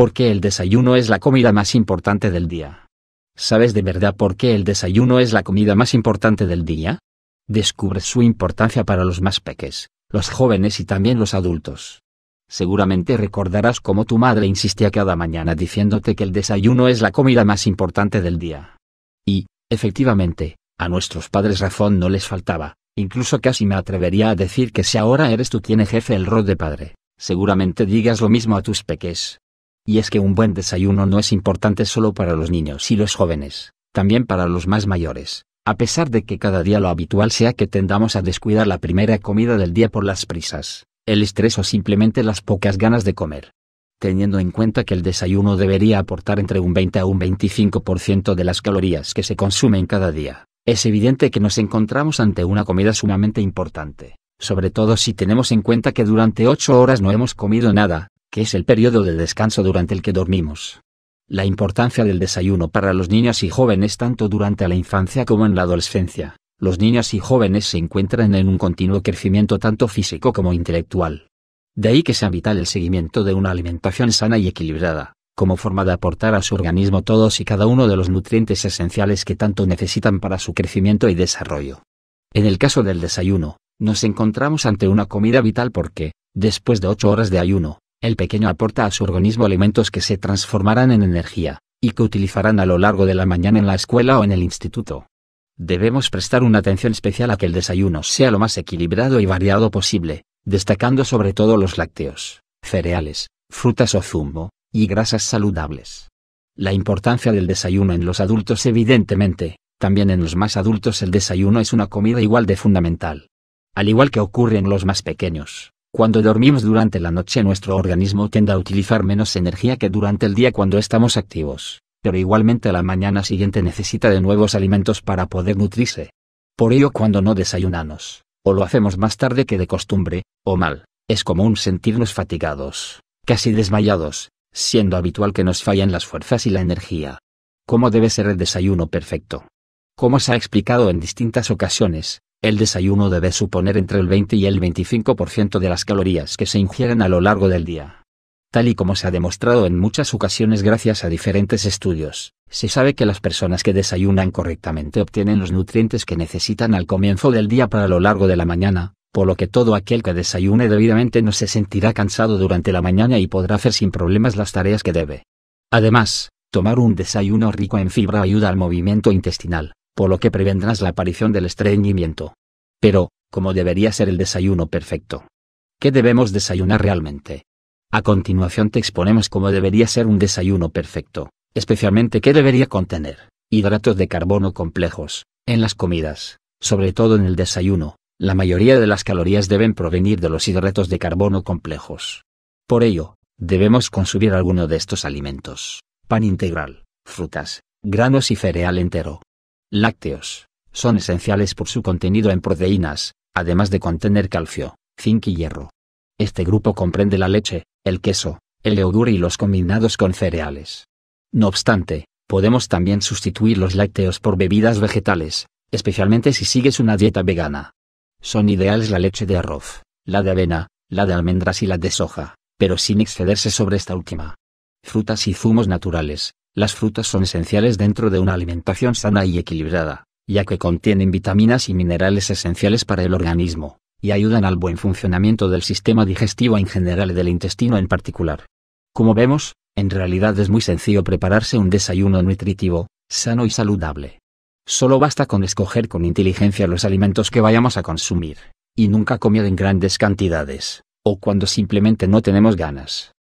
porque el desayuno es la comida más importante del día. ¿Sabes de verdad por qué el desayuno es la comida más importante del día? Descubre su importancia para los más peques, los jóvenes y también los adultos. Seguramente recordarás cómo tu madre insistía cada mañana diciéndote que el desayuno es la comida más importante del día. Y, efectivamente, a nuestros padres razón no les faltaba, incluso casi me atrevería a decir que si ahora eres tú quien jefe el rol de padre, seguramente digas lo mismo a tus peques. Y es que un buen desayuno no es importante solo para los niños y los jóvenes, también para los más mayores, a pesar de que cada día lo habitual sea que tendamos a descuidar la primera comida del día por las prisas, el estrés o simplemente las pocas ganas de comer. Teniendo en cuenta que el desayuno debería aportar entre un 20 a un 25% de las calorías que se consumen cada día, es evidente que nos encontramos ante una comida sumamente importante, sobre todo si tenemos en cuenta que durante 8 horas no hemos comido nada, que es el periodo de descanso durante el que dormimos. La importancia del desayuno para los niños y jóvenes tanto durante la infancia como en la adolescencia. Los niños y jóvenes se encuentran en un continuo crecimiento tanto físico como intelectual. De ahí que sea vital el seguimiento de una alimentación sana y equilibrada, como forma de aportar a su organismo todos y cada uno de los nutrientes esenciales que tanto necesitan para su crecimiento y desarrollo. En el caso del desayuno, nos encontramos ante una comida vital porque, después de 8 horas de ayuno, el pequeño aporta a su organismo alimentos que se transformarán en energía, y que utilizarán a lo largo de la mañana en la escuela o en el instituto. Debemos prestar una atención especial a que el desayuno sea lo más equilibrado y variado posible, destacando sobre todo los lácteos, cereales, frutas o zumo, y grasas saludables. La importancia del desayuno en los adultos evidentemente, también en los más adultos el desayuno es una comida igual de fundamental. Al igual que ocurre en los más pequeños, cuando dormimos durante la noche nuestro organismo tiende a utilizar menos energía que durante el día cuando estamos activos, pero igualmente a la mañana siguiente necesita de nuevos alimentos para poder nutrirse. Por ello cuando no desayunamos, o lo hacemos más tarde que de costumbre, o mal, es común sentirnos fatigados, casi desmayados, siendo habitual que nos fallan las fuerzas y la energía. ¿Cómo debe ser el desayuno perfecto? Como se ha explicado en distintas ocasiones, el desayuno debe suponer entre el 20 y el 25% de las calorías que se ingieren a lo largo del día. Tal y como se ha demostrado en muchas ocasiones gracias a diferentes estudios, se sabe que las personas que desayunan correctamente obtienen los nutrientes que necesitan al comienzo del día para lo largo de la mañana, por lo que todo aquel que desayune debidamente no se sentirá cansado durante la mañana y podrá hacer sin problemas las tareas que debe. Además, tomar un desayuno rico en fibra ayuda al movimiento intestinal, por lo que prevendrás la aparición del estreñimiento. Pero, ¿cómo debería ser el desayuno perfecto? ¿Qué debemos desayunar realmente? A continuación te exponemos cómo debería ser un desayuno perfecto, especialmente qué debería contener, hidratos de carbono complejos, en las comidas, sobre todo en el desayuno, la mayoría de las calorías deben provenir de los hidratos de carbono complejos. Por ello, debemos consumir alguno de estos alimentos, pan integral, frutas, granos y cereal entero, lácteos, son esenciales por su contenido en proteínas, además de contener calcio, zinc y hierro. Este grupo comprende la leche, el queso, el yogur y los combinados con cereales. No obstante, podemos también sustituir los lácteos por bebidas vegetales, especialmente si sigues una dieta vegana. Son ideales la leche de arroz, la de avena, la de almendras y la de soja, pero sin excederse sobre esta última. Frutas y zumos naturales, las frutas son esenciales dentro de una alimentación sana y equilibrada, ya que contienen vitaminas y minerales esenciales para el organismo, y ayudan al buen funcionamiento del sistema digestivo en general y del intestino en particular. Como vemos, en realidad es muy sencillo prepararse un desayuno nutritivo, sano y saludable. Solo basta con escoger con inteligencia los alimentos que vayamos a consumir, y nunca comer en grandes cantidades, o cuando simplemente no tenemos ganas.